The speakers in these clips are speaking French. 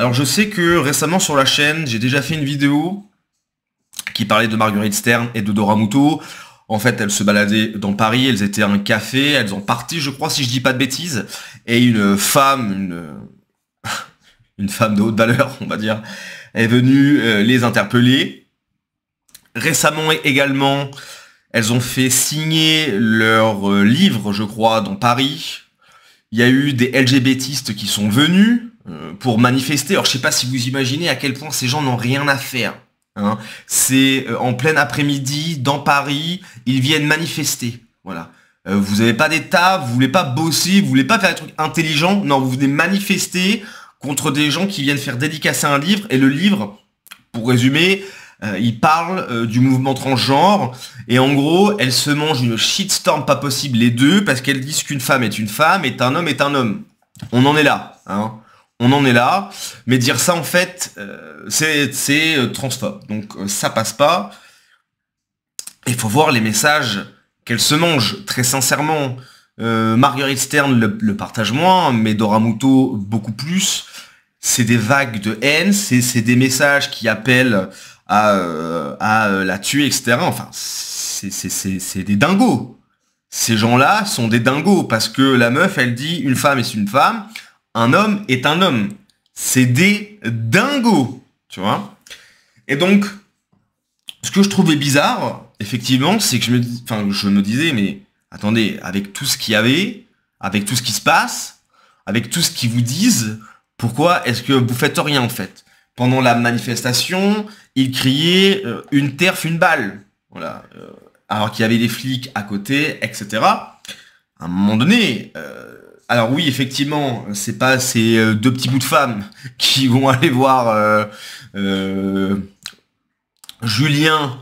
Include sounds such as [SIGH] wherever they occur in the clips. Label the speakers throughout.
Speaker 1: Alors je sais que récemment sur la chaîne, j'ai déjà fait une vidéo qui parlait de Marguerite Stern et de Dora Muto. En fait, elles se baladaient dans Paris, elles étaient à un café, elles ont parti, je crois, si je dis pas de bêtises, et une femme, une, [LAUGHS] une femme de haute valeur, on va dire, est venue euh, les interpeller. Récemment également, elles ont fait signer leur euh, livre, je crois, dans Paris. Il y a eu des LGBTistes qui sont venus, euh, pour manifester. Alors je sais pas si vous imaginez à quel point ces gens n'ont rien à faire. Hein. C'est euh, en plein après-midi, dans Paris, ils viennent manifester. Voilà. Euh, vous n'avez pas d'État, vous ne voulez pas bosser, vous ne voulez pas faire des trucs intelligents. Non, vous venez manifester contre des gens qui viennent faire dédicacer un livre. Et le livre, pour résumer, il parle du mouvement transgenre. Et en gros, elles se mangent une shitstorm pas possible les deux parce qu'elles disent qu'une femme est une femme et un homme est un homme. On en est là. Hein on en est là. Mais dire ça, en fait, euh, c'est euh, transphobe. Donc euh, ça passe pas. Il faut voir les messages qu'elle se mange, très sincèrement. Marguerite Stern le, partage moins, mais Dora beaucoup plus. C'est des vagues de haine, c'est des messages qui appellent à, à la tuer, etc. Enfin, c'est des dingos. Ces gens-là sont des dingos parce que la meuf, elle dit une femme est une femme, un homme est un homme. C'est des dingos, tu vois. Et donc, ce que je trouvais bizarre, effectivement, c'est que je me, je me disais, mais attendez, avec tout ce qu'il y avait, avec tout ce qui se passe, avec tout ce qu'ils vous disent, pourquoi est-ce que vous faites rien en fait Pendant la manifestation, ils criaient euh, une terre, une balle. Voilà. Euh, alors qu'il y avait des flics à côté, etc. À un moment donné, euh, alors oui, effectivement, c'est pas ces euh, deux petits bouts de femmes [LAUGHS] qui vont aller voir euh, euh, Julien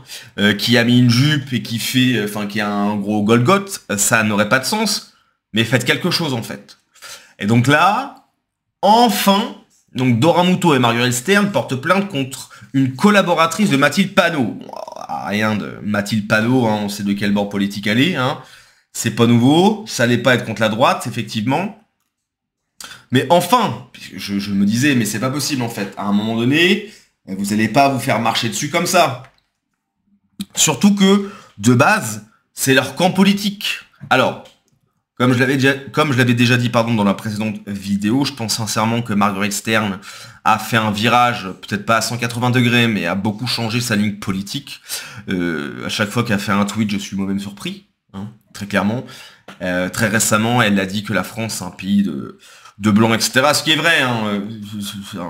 Speaker 1: qui a mis une jupe et qui fait, enfin qui a un gros Golgoth, ça n'aurait pas de sens. Mais faites quelque chose en fait. Et donc là, enfin, donc Dora Muto et Marguerite Stern portent plainte contre une collaboratrice de Mathilde Panot. Ah, rien de Mathilde Panot, hein, on sait de quel bord politique elle est. Hein. C'est pas nouveau, ça n'allait pas être contre la droite, effectivement. Mais enfin, je, me disais, mais c'est pas possible en fait. À un moment donné, vous n'allez pas vous faire marcher dessus comme ça. Surtout que, de base, c'est leur camp politique. Alors, comme je l'avais déjà, dit pardon, dans la précédente vidéo, je pense sincèrement que Marguerite Stern a fait un virage, peut-être pas à 180 degrés, mais a beaucoup changé sa ligne politique. Euh, à chaque fois qu'elle a fait un tweet, je suis moi-même surpris. Hein, très clairement. Euh, très récemment, elle a dit que la France, est un pays de, de blancs, etc. Ce qui est vrai, hein, euh,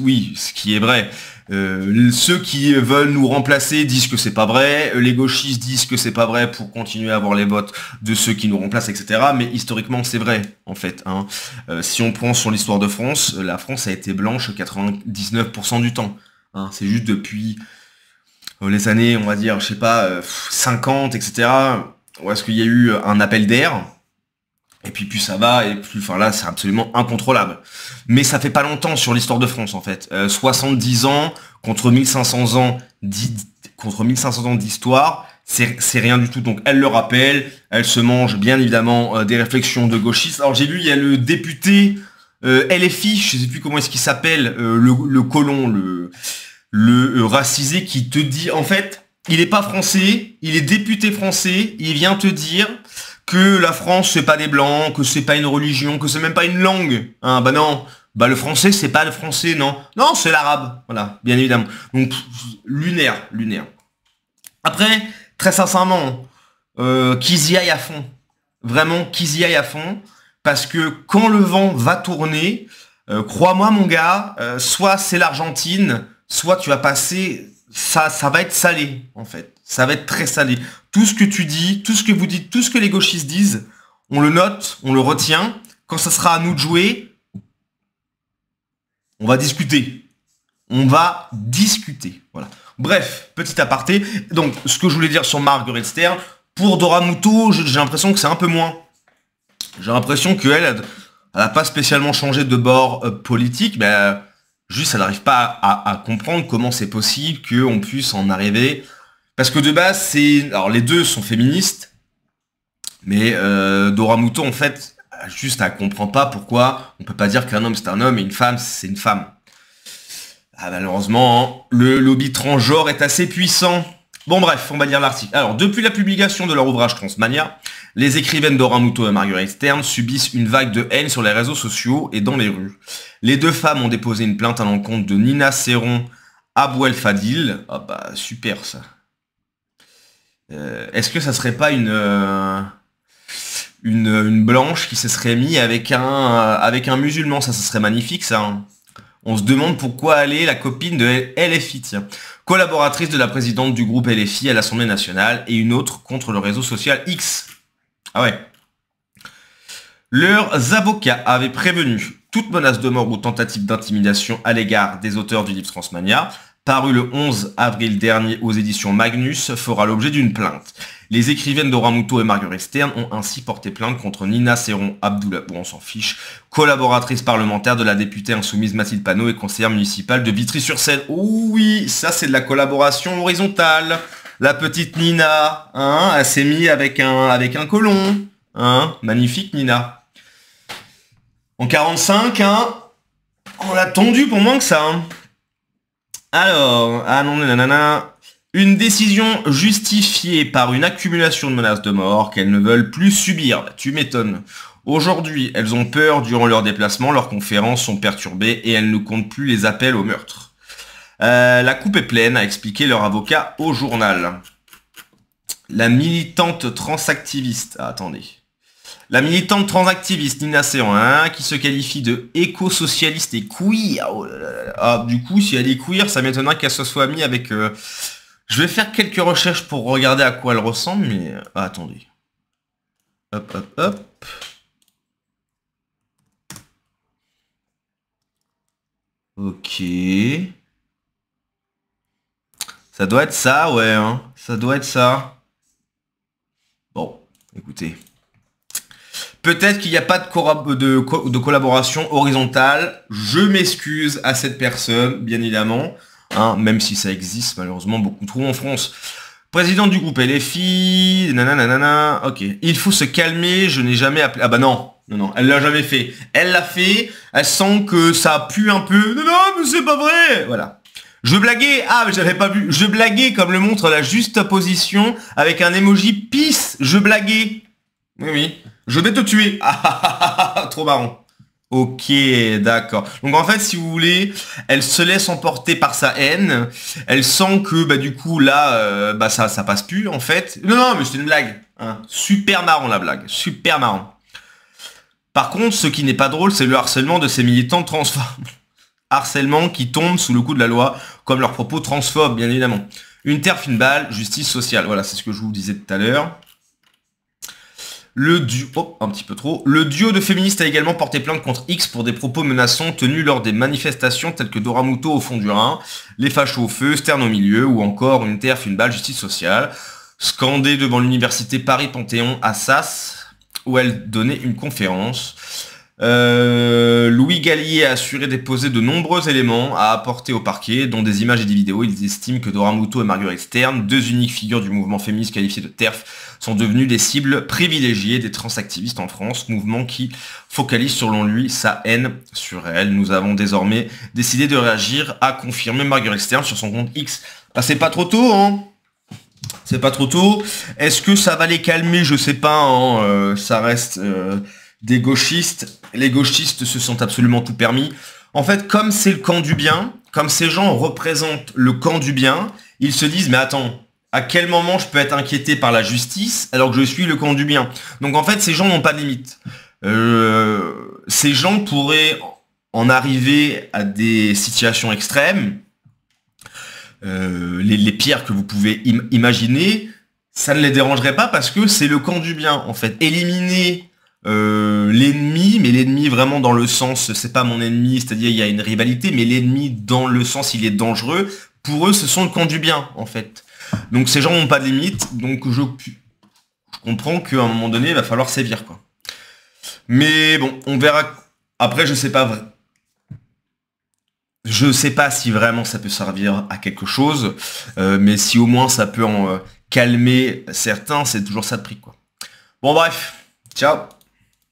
Speaker 1: oui, ce qui est vrai. Euh, ceux qui veulent nous remplacer disent que c'est pas vrai, les gauchistes disent que c'est pas vrai pour continuer à avoir les votes de ceux qui nous remplacent, etc. Mais historiquement, c'est vrai, en fait. Hein. si on prend sur l'histoire de France, la France a été blanche 99% du temps. C'est juste depuis euh, les années, on va dire, je sais pas, 50, euh, etc., où est-ce qu'il y a eu un appel d'air, et puis plus ça va, et plus, enfin là, c'est absolument incontrôlable. Mais ça fait pas longtemps sur l'histoire de France, en fait. 70 euh, ans contre 1500 ans contre ans d'histoire, c'est rien du tout. Donc elle le rappelle, elle se mange bien évidemment des réflexions de gauchistes. Alors j'ai lu, il y a le député LFI, je sais plus comment est-ce qu'il s'appelle, le colon, le le euh, racisé qui te dit en fait, il n'est pas français, il est député français, il vient te dire que la France c'est pas des blancs, que c'est pas une religion, que c'est même pas une langue. Ben bah non, bah le français c'est pas le français, non. Non, c'est l'arabe, voilà, bien évidemment. Donc lunaire, lunaire. Après, très sincèrement, euh, qu'ils y aillent à fond. Vraiment, qu'ils y aillent à fond. Parce que quand le vent va tourner, euh, crois-moi mon gars, soit c'est l'Argentine, soit tu vas passer, ça, ça va être salé, en fait. Ça va être très salé. Tout ce que tu dis, tout ce que vous dites, tout ce que les gauchistes disent, on le note, on le retient. Quand ça sera à nous de jouer, on va discuter. On va discuter. Voilà. Bref, petit aparté. Donc, ce que je voulais dire sur Marguerite Stern, pour Moutou, j'ai l'impression que c'est un peu moins. J'ai l'impression qu'elle, elle n'a pas spécialement changé de bord euh, politique, mais... Euh, Juste, elle n'arrive pas à, comprendre comment c'est possible qu'on puisse en arriver. Parce que de base, c'est. Alors les deux sont féministes, mais euh, Dora Mouton, en fait, juste elle comprend pas pourquoi on peut pas dire qu'un homme c'est un homme et une femme c'est une femme. Ah, malheureusement, hein, le lobby transgenre est assez puissant. Bon bref, on va lire l'article. Alors, depuis la publication de leur ouvrage Transmania, les écrivaines Dora et Marguerite Stern subissent une vague de haine sur les réseaux sociaux et dans les rues. Les deux femmes ont déposé une plainte à l'encontre de Nina Serron Abouel Fadil. Ah bah super ça. Euh, est-ce que ça serait pas euh, une, une, blanche qui se serait mise avec un, avec un musulman Ça, serait magnifique ça. Hein. On se demande pourquoi aller la copine de LFI, Collaboratrice de la présidente du groupe LFI à l'Assemblée nationale et une autre contre le réseau social X. Ah ouais. Leurs avocats avaient prévenu toute menace de mort ou tentative d'intimidation à l'égard des auteurs du livre Transmania, paru le 11 avril dernier aux éditions Magnus, fera l'objet d'une plainte. Les écrivaines Dora Moutot et Marguerite Stern ont ainsi porté plainte contre Nina Serron Abdullah, bon on s'en fiche, collaboratrice parlementaire de la députée insoumise Mathilde Panot et conseillère municipale de Vitry-sur-Seine. Oh oui, ça c'est de la collaboration horizontale la petite Nina, hein, elle s'est mise avec un, avec un colon. Hein, magnifique Nina. En 45, hein, on l'a tendu pour moins que ça. Hein. Alors, ah non, nanana. Une décision justifiée par une accumulation de menaces de mort qu'elles ne veulent plus subir. tu m'étonnes. Aujourd'hui, elles ont peur durant leur déplacement, leurs conférences sont perturbées et elles ne comptent plus les appels au meurtre. Euh, la coupe est pleine, a expliqué leur avocat au journal. La militante transactiviste. Ah, attendez. La militante transactiviste Nina hein, qui se qualifie de éco-socialiste et queer. Oh ah, du coup, si elle est queer, ça m'étonnerait qu'elle se soit mise avec... Euh, je vais faire quelques recherches pour regarder à quoi elle ressemble, mais... Ah, attendez. Hop, hop, hop. Ok. Ça doit être ça, ouais, hein. Ça doit être ça. Bon, écoutez. Peut-être qu'il n'y a pas de, de, de collaboration horizontale. Je m'excuse à cette personne, bien évidemment. Hein, même si ça existe malheureusement beaucoup trop en France. Président du groupe LFI, nanana, ok. Il faut se calmer, je n'ai jamais appelé... Ah bah non, non, non, elle l'a jamais fait. Elle l'a fait, elle sent que ça pue un peu. Non, non, mais c'est pas vrai Voilà. Je blaguais, ah mais j'avais pas vu, je blaguais comme le montre la juste position avec un emoji pisse, je blaguais. Oui oui, je vais te tuer. Ah, ah, ah, trop marrant. Ok, d'accord. Donc en fait, si vous voulez, elle se laisse emporter par sa haine. Elle sent que bah du coup là, euh, bah ça, ça passe plus en fait. Non, non, mais c'est une blague. Hein. Super marrant la blague, super marrant. Par contre, ce qui n'est pas drôle, c'est le harcèlement de ces militants transforme harcèlement qui tombe sous le coup de la loi, comme leurs propos transphobes, bien évidemment. Une terre fine balle, justice sociale. Voilà, c'est ce que je vous disais tout à l'heure. Le duo, oh, un petit peu trop. Le duo de féministes a également porté plainte contre X pour des propos menaçants tenus lors des manifestations telles que Doramuto au fond du Rhin, les fachos au feu, Stern au milieu ou encore une terre fine balle, justice sociale. Scandée devant l'université Paris-Panthéon à où elle donnait une conférence. Euh, Louis Gallier a assuré déposer de nombreux éléments à apporter au parquet, dont des images et des vidéos. Ils estiment que Dora et Marguerite Stern, deux uniques figures du mouvement féministe qualifié de TERF, sont devenues des cibles privilégiées des transactivistes en France, mouvement qui focalise selon lui sa haine sur elle. Nous avons désormais décidé de réagir, à confirmer Marguerite Stern sur son compte X. Pas bah, c'est pas trop tôt, hein c'est pas trop tôt. Est-ce que ça va les calmer Je sais pas. Hein. Euh, ça reste euh, des gauchistes. Les gauchistes se sont absolument tout permis. En fait, comme c'est le camp du bien, comme ces gens représentent le camp du bien, ils se disent, mais attends, à quel moment je peux être inquiété par la justice alors que je suis le camp du bien Donc en fait, ces gens n'ont pas de limite. Euh, ces gens pourraient en arriver à des situations extrêmes, euh, les, pires que vous pouvez imaginer, ça ne les dérangerait pas parce que c'est le camp du bien en fait. Éliminer euh, l'ennemi, mais l'ennemi vraiment dans le sens, c'est pas mon ennemi, c'est-à-dire il y a une rivalité, mais l'ennemi dans le sens, il est dangereux. Pour eux, ce sont le camp du bien, en fait. Donc ces gens n'ont pas de limite, donc je, comprends qu'à un moment donné, il va falloir sévir, quoi. Mais bon, on verra. Après, je sais pas vrai. Je sais pas si vraiment ça peut servir à quelque chose, euh, mais si au moins ça peut en euh, calmer certains, c'est toujours ça de prix, quoi. Bon bref, ciao